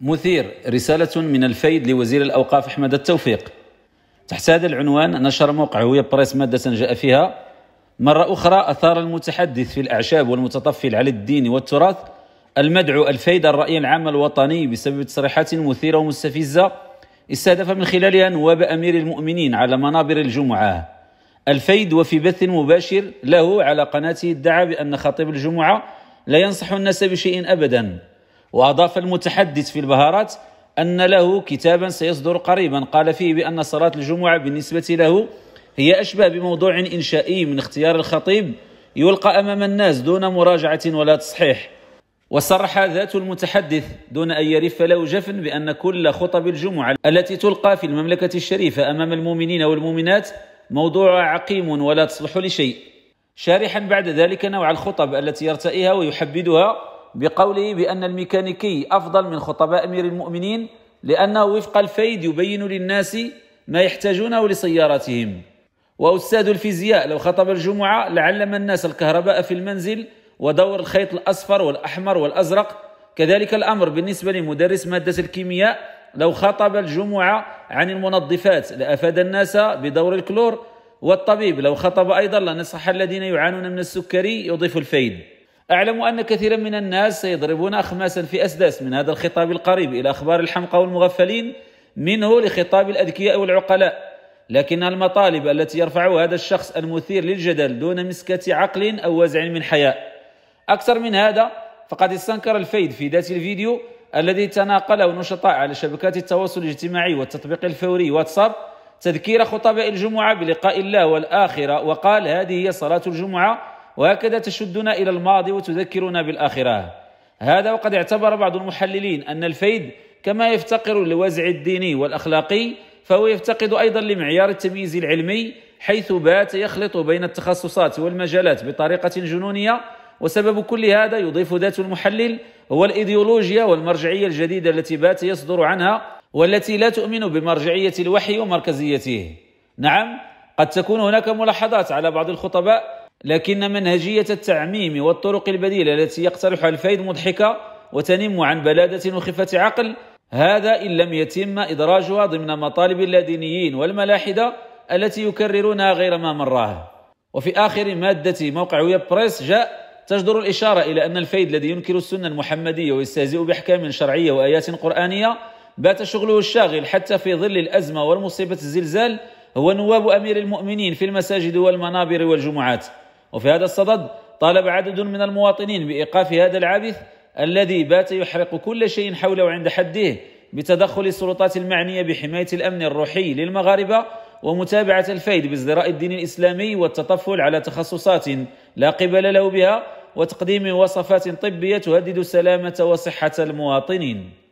مثير رسالة من الفيد لوزير الأوقاف أحمد التوفيق تحت هذا العنوان نشر موقع هوية بريس مادة جاء فيها مرة أخرى أثار المتحدث في الأعشاب والمتطفل على الدين والتراث المدعو الفيد الرأي العام الوطني بسبب تصريحات مثيرة ومستفزة استهدف من خلالها نواب أمير المؤمنين على منابر الجمعة الفيد وفي بث مباشر له على قناته ادعى بأن خطيب الجمعة لا ينصح الناس بشيء أبدا وأضاف المتحدث في البهارات أن له كتابا سيصدر قريبا قال فيه بأن صلاة الجمعة بالنسبة له هي أشبه بموضوع إنشائي من اختيار الخطيب يلقى أمام الناس دون مراجعة ولا تصحيح وصرح ذات المتحدث دون أن يرف له جفن بأن كل خطب الجمعة التي تلقى في المملكة الشريفة أمام المؤمنين والمؤمنات موضوع عقيم ولا تصلح لشيء شارحا بعد ذلك نوع الخطب التي يرتئيها ويحبدها بقوله بأن الميكانيكي أفضل من خطباء أمير المؤمنين لأنه وفق الفيد يبين للناس ما يحتاجونه لسياراتهم وأستاذ الفيزياء لو خطب الجمعة لعلم الناس الكهرباء في المنزل ودور الخيط الأصفر والأحمر والأزرق كذلك الأمر بالنسبة لمدرس مادة الكيمياء لو خطب الجمعة عن المنظفات لأفاد الناس بدور الكلور والطبيب لو خطب أيضا لنصح الذين يعانون من السكري يضيف الفيد أعلم أن كثيرا من الناس سيضربون أخماسا في أسداس من هذا الخطاب القريب إلى أخبار الحمقى والمغفلين منه لخطاب الأذكياء والعقلاء لكن المطالب التي يرفعها هذا الشخص المثير للجدل دون مسكة عقل أو وزع من حياء أكثر من هذا فقد استنكر الفيد في ذات الفيديو الذي تناقله نشطاء على شبكات التواصل الاجتماعي والتطبيق الفوري واتساب تذكير خطباء الجمعة بلقاء الله والآخرة وقال هذه هي صلاة الجمعة وهكذا تشدنا إلى الماضي وتذكرنا بالآخرة هذا وقد اعتبر بعض المحللين أن الفيد كما يفتقر للوازع الديني والأخلاقي فهو يفتقد أيضا لمعيار التمييز العلمي حيث بات يخلط بين التخصصات والمجالات بطريقة جنونية وسبب كل هذا يضيف ذات المحلل هو الإيديولوجيا والمرجعية الجديدة التي بات يصدر عنها والتي لا تؤمن بمرجعية الوحي ومركزيته نعم قد تكون هناك ملاحظات على بعض الخطباء لكن منهجية التعميم والطرق البديلة التي يقترحها الفيد مضحكة وتنم عن بلادة وخفة عقل هذا إن لم يتم إدراجها ضمن مطالب اللادينيين والملاحدة التي يكررونها غير ما مراها وفي آخر مادة موقع ويب بريس جاء تجدر الإشارة إلى أن الفيد الذي ينكر السنة المحمدية ويستهزئ بأحكام شرعية وآيات قرآنية بات شغله الشاغل حتى في ظل الأزمة والمصيبة الزلزال هو نواب أمير المؤمنين في المساجد والمنابر والجمعات وفي هذا الصدد طالب عدد من المواطنين بايقاف هذا العبث الذي بات يحرق كل شيء حوله عند حده بتدخل السلطات المعنيه بحمايه الامن الروحي للمغاربه ومتابعه الفيد بازدراء الدين الاسلامي والتطفل على تخصصات لا قبل له بها وتقديم وصفات طبيه تهدد سلامه وصحه المواطنين